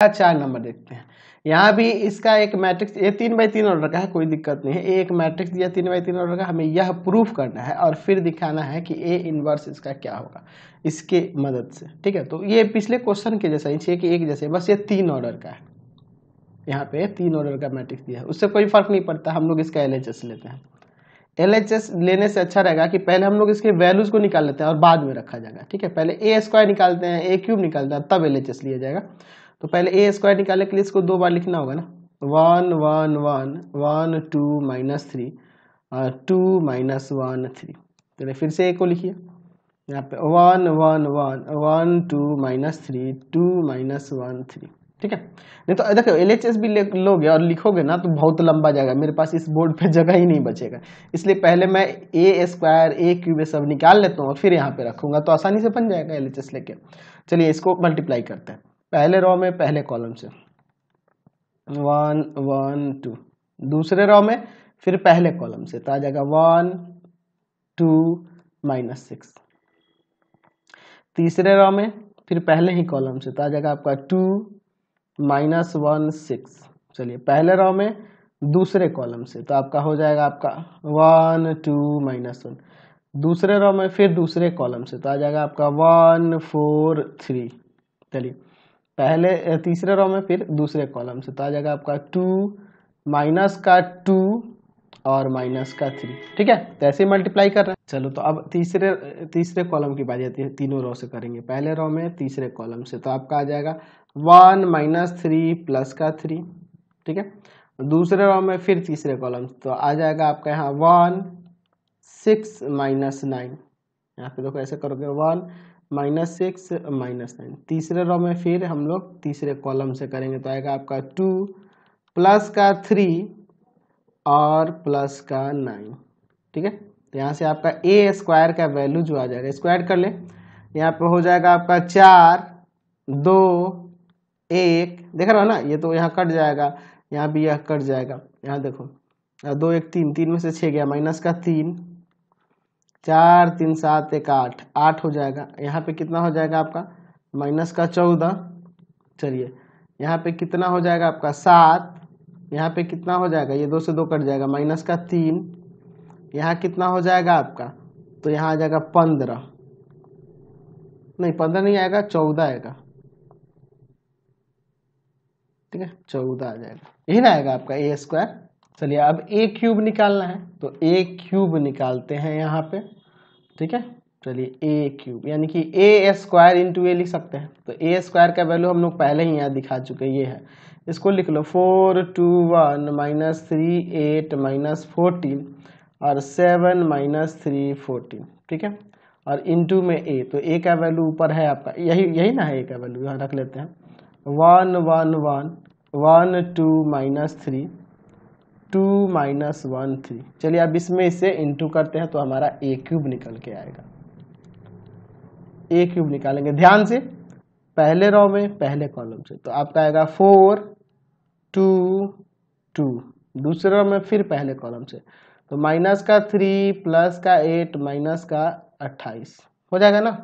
अच्छा, चार नंबर देखते हैं यहाँ भी इसका एक मैट्रिक्स ये तीन बाई तीन ऑर्डर का है कोई दिक्कत नहीं है ए एक मैट्रिक्स दिया तीन बाई तीन ऑर्डर का हमें यह प्रूफ करना है और फिर दिखाना है कि ए इनवर्स इसका क्या होगा इसके मदद से ठीक है तो ये पिछले क्वेश्चन के जैसा ही चाहिए कि एक जैसे बस ये तीन ऑर्डर का है यहाँ पे तीन ऑर्डर का मैट्रिक्स दिया है उससे कोई फर्क नहीं पड़ता हम लोग इसका एल लेते हैं एल लेने से अच्छा रहेगा कि पहले हम लोग इसके वैल्यूज को निकाल लेते हैं और बाद में रखा जाएगा ठीक है पहले ए स्क्वायर निकालते हैं ए क्यूब निकालते हैं तब एल लिया जाएगा तो पहले ए स्क्वायर निकालने के लिए इसको दो बार लिखना होगा ना one one one one two minus three और टू माइनस वन थ्री चलिए फिर से ए को लिखिए यहाँ पे one one one one two minus three two minus one three ठीक है नहीं तो देखो एल भी ले लोगे और लिखोगे ना तो बहुत लंबा जाएगा मेरे पास इस बोर्ड पे जगह ही नहीं बचेगा इसलिए पहले मैं ए स्क्वायर ए क्यूब सब निकाल लेता हूँ और फिर यहाँ पे रखूंगा तो आसानी से बन जाएगा एल लेके चलिए इसको मल्टीप्लाई करते हैं पहले रॉ में पहले कॉलम से वन वन टू दूसरे रॉ में फिर पहले कॉलम से तो आ जाएगा वन टू माइनस सिक्स तीसरे रॉ में फिर पहले ही कॉलम से तो आ जाएगा आपका टू माइनस वन सिक्स चलिए पहले रो में दूसरे कॉलम से तो आपका हो जाएगा आपका वन टू माइनस वन दूसरे रॉ में फिर दूसरे कॉलम से तो आ जाएगा आपका वन फोर थ्री चलिए पहले तीसरे रॉ में फिर दूसरे कॉलम से तो आ जाएगा आपका टू माइनस का टू और माइनस का थ्री ठीक है तो ऐसे मल्टीप्लाई कर रहे हैं चलो तो अब तीसरे तीसरे कॉलम की बात आती है तीनों रॉ से करेंगे पहले रॉ में तीसरे कॉलम से तो आपका आ जाएगा वन माइनस थ्री प्लस का थ्री ठीक है दूसरे रॉ में फिर तीसरे कॉलम तो आ जाएगा आपका यहाँ वन सिक्स माइनस नाइन यहाँ पे देखो ऐसे करोगे one minus six minus nine तीसरे रॉ में फिर हम लोग तीसरे कॉलम से करेंगे तो आएगा आपका टू प्लस का थ्री और प्लस का नाइन ठीक है तो यहाँ से आपका ए स्क्वायर का वैल्यू जो आ जाएगा स्क्वायर कर ले यहाँ पे हो जाएगा आपका चार दो एक देख रहे हो ना ये तो यहाँ कट जाएगा यहाँ भी यह कट जाएगा यहाँ देखो दो एक तीन तीन में से छः गया माइनस का तीन चार तीन सात एक आठ आठ हो जाएगा यहाँ पे कितना हो जाएगा आपका माइनस का चौदह चलिए यहाँ पे कितना हो जाएगा आपका सात यहाँ पे कितना हो जाएगा ये दो से दो कट जाएगा माइनस का तीन यहाँ कितना हो जाएगा आपका तो यहाँ आ जाएगा पंद्रह नहीं पंद्रह नहीं आएगा चौदह आएगा ठीक है चौदह आ जाएगा यही ना आएगा आपका ए स्क्वायर चलिए अब ए क्यूब निकालना है तो ए क्यूब निकालते हैं यहाँ पे ठीक है चलिए ए क्यूब यानी कि ए स्क्वायर इंटू ए लिख सकते हैं तो ए स्क्वायर का वैल्यू हम लोग पहले ही यहाँ दिखा चुके ये है इसको लिख लो four two one minus three eight minus fourteen और सेवन माइनस थ्री फोर्टीन ठीक है और इंटू में ए तो ए का वैल्यू ऊपर है आपका यही यही ना है ए का वैल्यू यहाँ रख लेते हैं one one one one two minus three two minus one three चलिए अब इसमें इसे इंटू करते हैं तो हमारा ए क्यूब निकल के आएगा ए क्यूब निकालेंगे ध्यान से पहले रॉ में पहले कॉलम से तो आपका आएगा फोर टू टू दूसरे रॉ में फिर पहले कॉलम से तो माइनस का थ्री प्लस का एट माइनस का अट्ठाईस हो जाएगा ना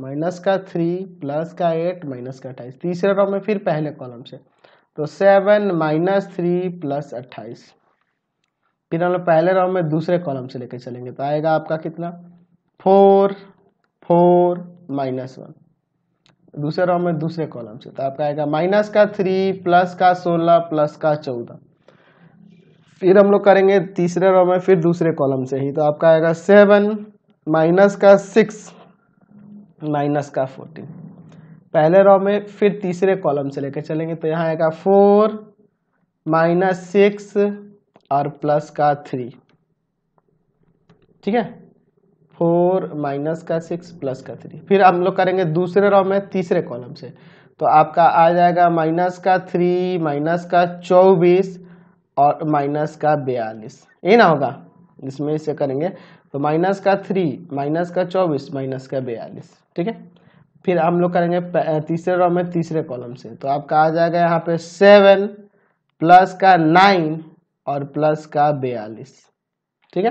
माइनस का थ्री प्लस का एट माइनस का अट्ठाईस तीसरे रॉ में फिर पहले कॉलम से तो सेवन माइनस थ्री प्लस अट्ठाईस फिर हम लोग पहले राउंड में दूसरे कॉलम से लेकर चलेंगे तो आएगा आपका कितना फोर फोर माइनस वन दूसरे राउंड में दूसरे कॉलम से तो आपका आएगा माइनस का थ्री प्लस का सोलह प्लस का चौदह फिर हम लोग करेंगे तीसरे राउंड में फिर दूसरे कॉलम से ही तो आपका आएगा सेवन माइनस का सिक्स माइनस का फोर्टीन पहले रॉ में फिर तीसरे कॉलम से लेकर चलेंगे तो यहाँ आएगा फोर माइनस सिक्स और प्लस का थ्री ठीक है फोर माइनस का सिक्स प्लस का थ्री फिर हम लोग करेंगे दूसरे रॉ में तीसरे कॉलम से तो आपका आ जाएगा माइनस का थ्री माइनस का चौबीस और माइनस का बयालीस ये ना होगा इसमें इसे करेंगे तो माइनस का थ्री माइनस का चौबीस माइनस का बयालीस ठीक है फिर हम लोग करेंगे तीसरे रॉ में तीसरे कॉलम से तो आपका आ जाएगा यहाँ पे सेवन प्लस का नाइन और प्लस का बयालीस ठीक है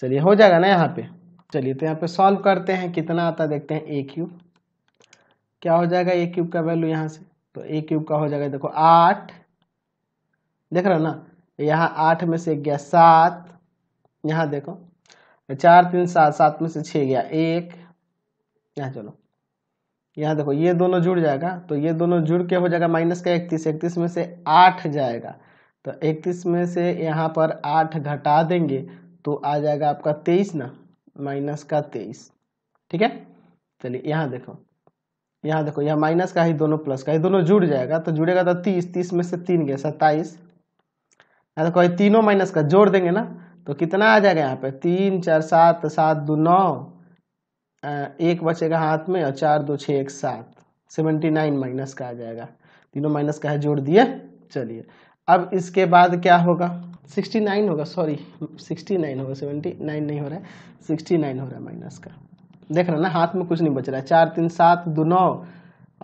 चलिए हो जाएगा ना यहाँ पे चलिए तो यहाँ पे सॉल्व करते हैं कितना आता है देखते हैं ए क्यूब क्या हो जाएगा ए क्यूब का वैल्यू यहाँ से तो ए क्यूब का हो जाएगा देखो आठ देख रहे हो ना यहाँ आठ में से गया सात यहाँ देखो चार तीन सात सात में से छः गया एक यहाँ चलो यहाँ देखो ये दोनों जुड़ जाएगा तो ये दोनों जुड़ के हो जाएगा माइनस का इकतीस इकतीस में से आठ जाएगा तो इकतीस में से यहाँ पर आठ घटा देंगे तो आ जाएगा आपका तेईस ना माइनस का तेईस ठीक है चलिए यहाँ देखो यहाँ देखो यहाँ माइनस का ही दोनों प्लस का ही दोनों जुड़ जाएगा तो जुड़ेगा तो तीस तीस में से तीन गया सत्ताईस यहाँ देखो ये तीनों माइनस का जोड़ देंगे ना तो कितना आ जाएगा यहाँ पे तीन चार सात सात दो नौ एक बचेगा हाथ में और चार दो छः एक सात सेवेंटी नाइन माइनस का आ जाएगा तीनों माइनस का है जोड़ दिए चलिए अब इसके बाद क्या होगा सिक्सटी नाइन होगा सॉरी सिक्सटी नाइन होगा सेवेंटी नाइन नहीं हो रहा है सिक्सटी नाइन हो रहा है माइनस का देख रहे ना हाथ में कुछ नहीं बच रहा है चार तीन सात दो नौ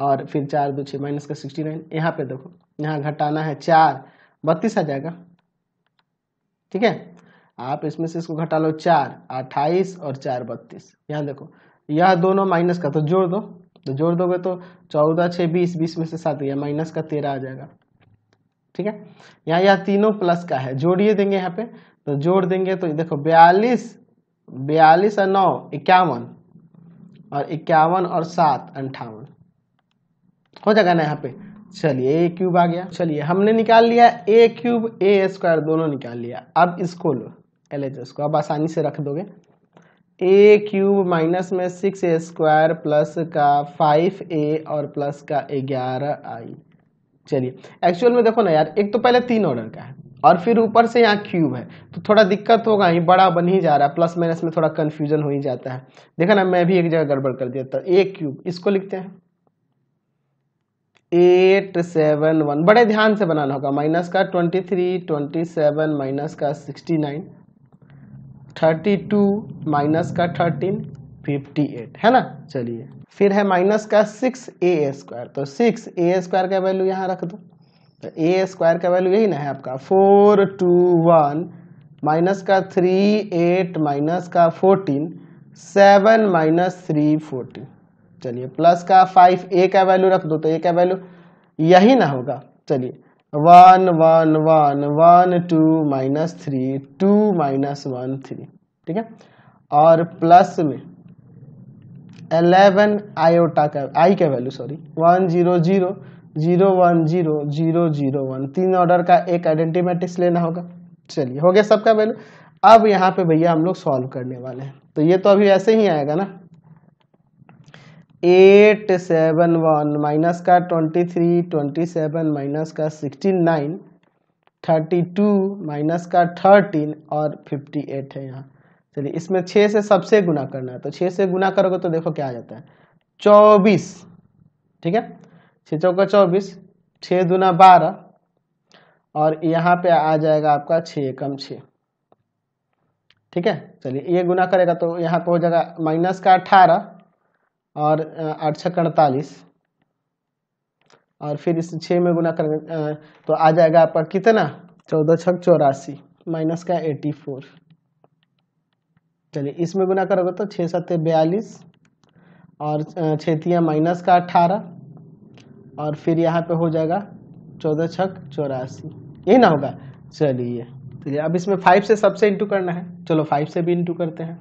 और फिर चार दो छः माइनस का सिक्सटी नाइन यहाँ पे देखो यहाँ घटाना है चार बत्तीस आ जाएगा ठीक है आप इसमें से इसको घटा लो चार अट्ठाईस और चार बत्तीस यहाँ देखो यह दोनों माइनस का तो जोड़ दो तो जोड़ दोगे तो चौदह छः बीस बीस में से सात या माइनस का तेरह आ जाएगा ठीक है यहाँ यह तीनों प्लस का है जोड़िए देंगे यहाँ पे तो जोड़ देंगे तो देखो बयालीस बयालीस और नौ इक्यावन और इक्यावन और सात अंठावन हो जाएगा ना यहाँ पे चलिए ए क्यूब आ गया चलिए हमने निकाल लिया ए क्यूब ए स्क्वायर दोनों निकाल लिया अब इसको लो एल एच आप आसानी से रख दोगे ए क्यूब माइनस में सिक्स ए स्क्वायर प्लस का फाइव ए और प्लस का ग्यारह आई चलिए एक्चुअल में देखो ना यार एक तो पहले तीन ऑर्डर का है और फिर ऊपर से यहाँ क्यूब है तो थोड़ा दिक्कत होगा ही बड़ा बन ही जा रहा है प्लस माइनस में थोड़ा कन्फ्यूजन हो ही जाता है देखा ना मैं भी एक जगह गड़बड़ कर दिया था ए क्यूब इसको लिखते हैं एट सेवन वन बड़े ध्यान से बनाना होगा माइनस का twenty three twenty seven minus का sixty nine thirty two minus का थर्टीन फिफ्टी एट है ना चलिए फिर है माइनस का सिक्स ए स्क्वायर तो सिक्स ए स्क्वायर का वैल्यू यहाँ रख दो तो ए स्क्वायर का वैल्यू यही ना है आपका फोर टू वन माइनस का थ्री एट माइनस का fourteen seven minus three fourteen चलिए प्लस का फाइव ए का वैल्यू रख दो तो ए का वैल्यू यही ना होगा चलिए one one one one two minus three two minus one three ठीक है और प्लस में एलेवन आयोटा का आई का value sorry one zero zero zero one zero zero zero one तीन ऑर्डर का एक आइडेंटिटी मैट्रिक्स लेना होगा चलिए हो गया सबका वैल्यू अब यहाँ पे भैया हम लोग सॉल्व करने वाले हैं तो ये तो अभी ऐसे ही आएगा ना एट सेवन वन माइनस का twenty three twenty seven minus का sixty nine thirty two minus का थर्टीन और फिफ्टी एट है यहाँ चलिए इसमें छः से सबसे गुना करना है तो छः से गुना करोगे तो देखो क्या आ जाता है चौबीस ठीक है छः चौका चौबीस छः दूना बारह और यहाँ पे आ जाएगा आपका छः कम छः ठीक है चलिए ये गुना करेगा तो यहाँ पे तो हो जाएगा माइनस का अठारह और आठ छः अड़तालीस और फिर इस छः में गुना कर तो आ जाएगा आपका कितना चौदह छक चौरासी माइनस का एटी फोर चलिए इसमें गुना करोगे तो छः सत्य बयालीस और छतियाँ माइनस का अट्ठारह और फिर यहाँ पे हो जाएगा चौदह छक चौरासी यही ना होगा चलिए चलिए अब इसमें फाइव से सबसे इंटू करना है चलो फाइव से भी इंटू करते हैं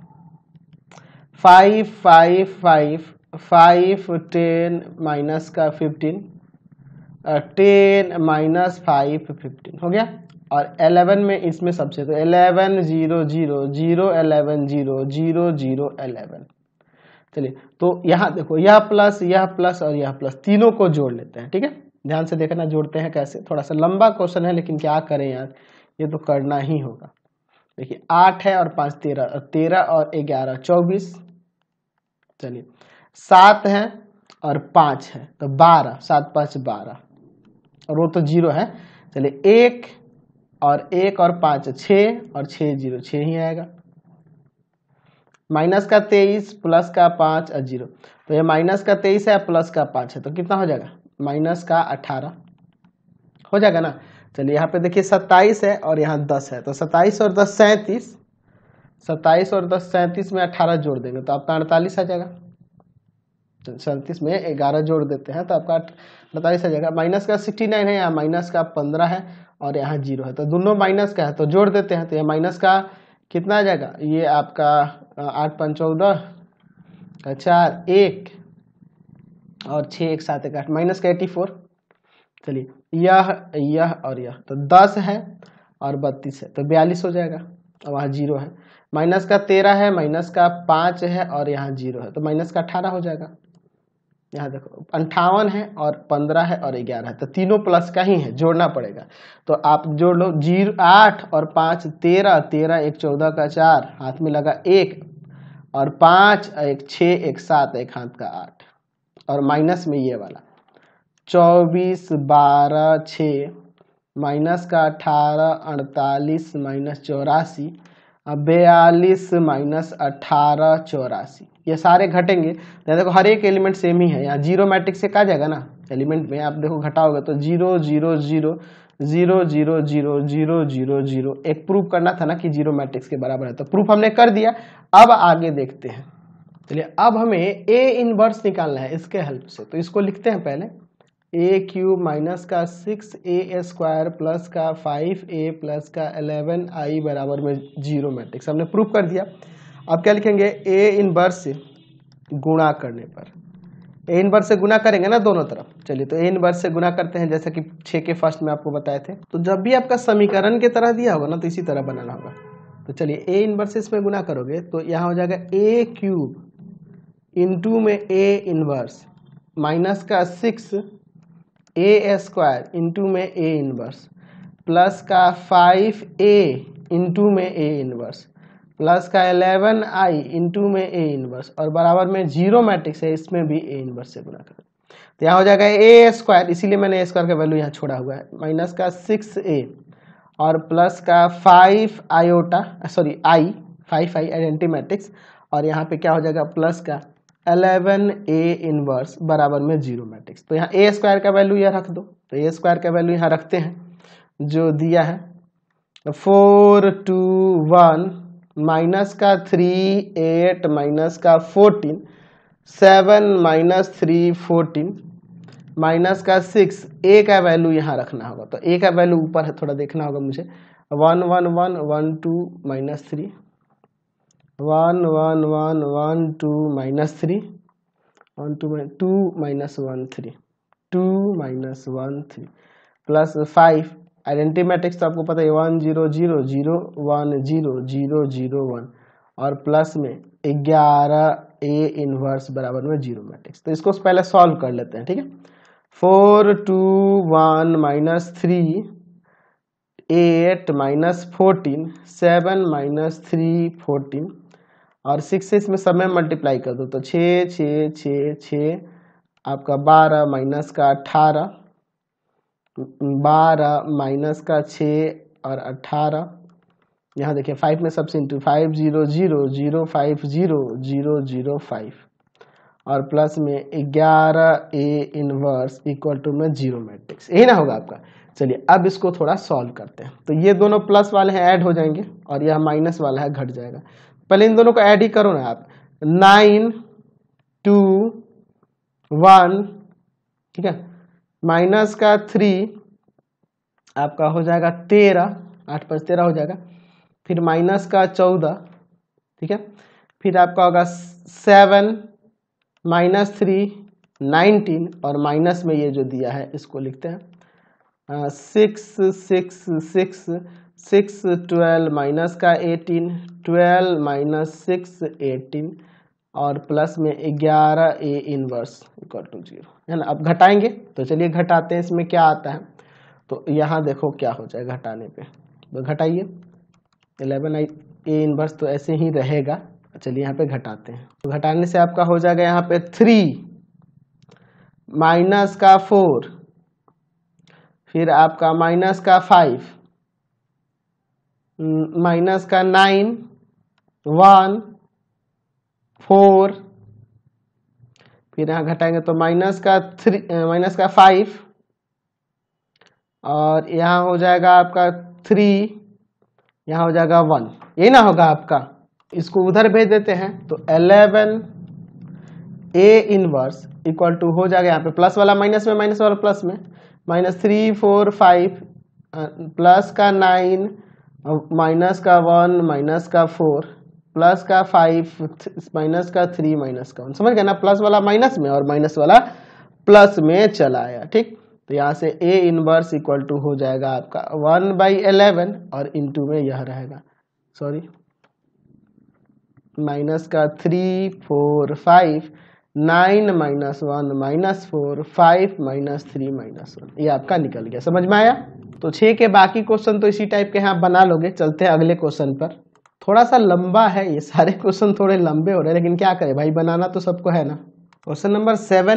five five five five ten minus का fifteen ten minus five fifteen हो गया और एलेवन में इसमें सबसे तो eleven zero zero zero eleven zero zero zero eleven चलिए तो यहाँ देखो यह प्लस यह प्लस और यह प्लस तीनों को जोड़ लेते हैं ठीक है ध्यान से देखना जोड़ते हैं कैसे थोड़ा सा लंबा क्वेश्चन है लेकिन क्या करें यार ये तो करना ही होगा देखिए आठ है और पाँच तेरह तेरह और ग्यारह चौबीस चलिए सात है और पाँच है तो बारह सात पाँच बारह और वो तो जीरो है चलिए एक और एक और पाँच छः और छः जीरो छः ही आएगा माइनस का तेईस प्लस का पाँच और जीरो तो ये माइनस का तेईस है प्लस का पाँच है तो कितना हो जाएगा माइनस का अठारह हो जाएगा ना चलिए यहाँ पे देखिए सत्ताईस है और यहाँ दस है तो सत्ताईस और दस सैंतीस सत्ताईस और दस सैंतीस में अठारह जोड़ देंगे तो आपका अड़तालीस आ जाएगा सैंतीस में ग्यारह जोड़ देते हैं तो आपका अड़तालीस आ जाएगा माइनस का सिक्सटी नाइन है यहाँ माइनस का पंद्रह है और यहाँ जीरो है तो दोनों माइनस का है तो जोड़ देते हैं तो यह माइनस का कितना आ जाएगा ये आपका आठ पाँच चौदह चार एक और छः एक सात एक आठ माइनस का एटी फोर चलिए यह यह और यह तो दस है और बत्तीस है तो बयालीस हो जाएगा और वहाँ जीरो है माइनस का तेरह है माइनस का पाँच है और यहाँ जीरो है तो माइनस का अठारह हो जाएगा यहाँ देखो अंठावन है और पंद्रह है और ग्यारह है तो तीनों प्लस का ही है जोड़ना पड़ेगा तो आप जोड़ लो जीरो आठ और पाँच तेरह तेरह एक चौदह का चार हाथ में लगा एक और पाँच एक छः एक सात एक हाथ का आठ और माइनस में ये वाला चौबीस बारह छः माइनस का अठारह अड़तालीस माइनस चौरासी बयालीस माइनस अठारह चौरासी ये सारे घटेंगे देखो हर एक एलिमेंट सेम ही है यहाँ जीरो मैट्रिक्स से कहा जाएगा ना एलिमेंट में आप देखो घटाओगे तो zero zero zero zero zero zero zero zero zero एक प्रूफ करना था ना कि जीरो मैट्रिक्स के बराबर है तो प्रूफ हमने कर दिया अब आगे देखते हैं चलिए अब हमें ए इनवर्स निकालना है इसके हेल्प से तो इसको लिखते हैं पहले ए क्यूब माइनस का सिक्स ए स्क्वायर प्लस का फाइव ए प्लस का एलेवन आई बराबर में जीरो मैट्रिक्स हमने प्रूव कर दिया अब क्या लिखेंगे ए इनवर्स से गुणा करने पर ए इनवर्स से गुना करेंगे ना दोनों तरफ चलिए तो ए इनवर्स से गुणा करते हैं जैसा कि छः के फर्स्ट में आपको बताए थे तो जब भी आपका समीकरण के तरह दिया होगा ना तो इसी तरह बनाना होगा तो चलिए ए इनवर्स से इसमें गुना करोगे तो यहाँ हो जाएगा ए क्यूब इंटू में ए इनवर्स माइनस का सिक्स ए स्क्वायर इंटू में ए इनवर्स प्लस का फाइव ए इंटू में ए इनवर्स प्लस का एलेवन आई इंटू में ए इनवर्स और बराबर में जीरो मैट्रिक्स है इसमें भी ए इनवर्स से गुना कर तो यहाँ हो जाएगा ए स्क्वायर इसीलिए मैंने ए स्क्वायर का वैल्यू यहाँ छोड़ा हुआ है माइनस का सिक्स ए और प्लस का five iota sorry I five I identity matrix और यहाँ पे क्या हो जाएगा प्लस का एलेवन ए इनवर्स बराबर में जीरो मैट्रिक्स तो यहाँ ए स्क्वायर का वैल्यू यहाँ रख दो तो ए स्क्वायर का वैल्यू यहाँ रखते हैं जो दिया है तो फोर टू वन माइनस का थ्री एट माइनस का fourteen seven minus three fourteen minus का सिक्स ए का वैल्यू यहाँ रखना होगा तो ए का वैल्यू ऊपर है थोड़ा देखना होगा मुझे one one one one two minus three one one one one two minus three one two two minus one three two minus one three plus five identity matrix तो आपको पता है one zero zero zero one zero zero zero one और plus में ग्यारह a inverse बराबर में zero matrix तो इसको पहले सॉल्व कर लेते हैं ठीक है four two one minus three eight minus fourteen seven minus three fourteen और सिक्स से इसमें सब में मल्टीप्लाई कर दो तो छः छः छः छः आपका बारह माइनस का अट्ठारह बारह माइनस का छः और अट्ठारह यहाँ देखिए फाइव में सबसे into five zero zero zero five zero zero zero five और प्लस में ग्यारह ए इनवर्स इक्वल टू में जीरो मैट्रिक्स यही ना होगा आपका चलिए अब इसको थोड़ा सॉल्व करते हैं तो ये दोनों प्लस वाले हैं ऐड हो जाएंगे और यह माइनस वाला है घट जाएगा पहले इन दोनों को ऐड ही करो ना आप नाइन टू वन ठीक है माइनस का थ्री आपका हो जाएगा तेरह आठ पाँच तेरह हो जाएगा फिर माइनस का चौदह ठीक है फिर आपका होगा सेवन माइनस थ्री नाइनटीन और माइनस में ये जो दिया है इसको लिखते हैं six six six six twelve minus का eighteen twelve minus six eighteen और प्लस में ग्यारह a inverse equal to zero है ना अब घटाएंगे तो चलिए घटाते हैं इसमें क्या आता है तो यहाँ देखो क्या हो जाए घटाने पे तो घटाइए इलेवन आई ए इनवर्स तो ऐसे ही रहेगा चलिए यहाँ पे घटाते हैं तो घटाने से आपका हो जाएगा यहाँ पे थ्री माइनस का फोर फिर आपका माइनस का फाइव माइनस का नाइन वन फोर फिर यहाँ घटाएंगे तो माइनस का थ्री माइनस का फाइव और यहाँ हो जाएगा आपका थ्री यहाँ हो जाएगा वन यही ना होगा आपका इसको उधर भेज देते हैं तो eleven a inverse equal to हो जाएगा यहाँ पे प्लस वाला माइनस में माइनस वाला प्लस में minus three four five plus का नाइन माइनस का वन माइनस का फोर प्लस का फाइव माइनस का थ्री माइनस का वन समझ गया ना प्लस वाला माइनस में और माइनस वाला प्लस में चला आया ठीक तो यहाँ से ए इनवर्स इक्वल टू हो जाएगा आपका वन बाई एलेवन और इनटू में यह रहेगा सॉरी माइनस का three four five nine minus one minus four five minus three minus one ये आपका निकल गया समझ में आया तो छः के बाकी क्वेश्चन तो इसी टाइप के आप बना लोगे चलते हैं अगले क्वेश्चन पर थोड़ा सा लंबा है ये सारे क्वेश्चन थोड़े लंबे हो रहे हैं लेकिन क्या करें भाई बनाना तो सबको है ना क्वेश्चन नंबर सेवन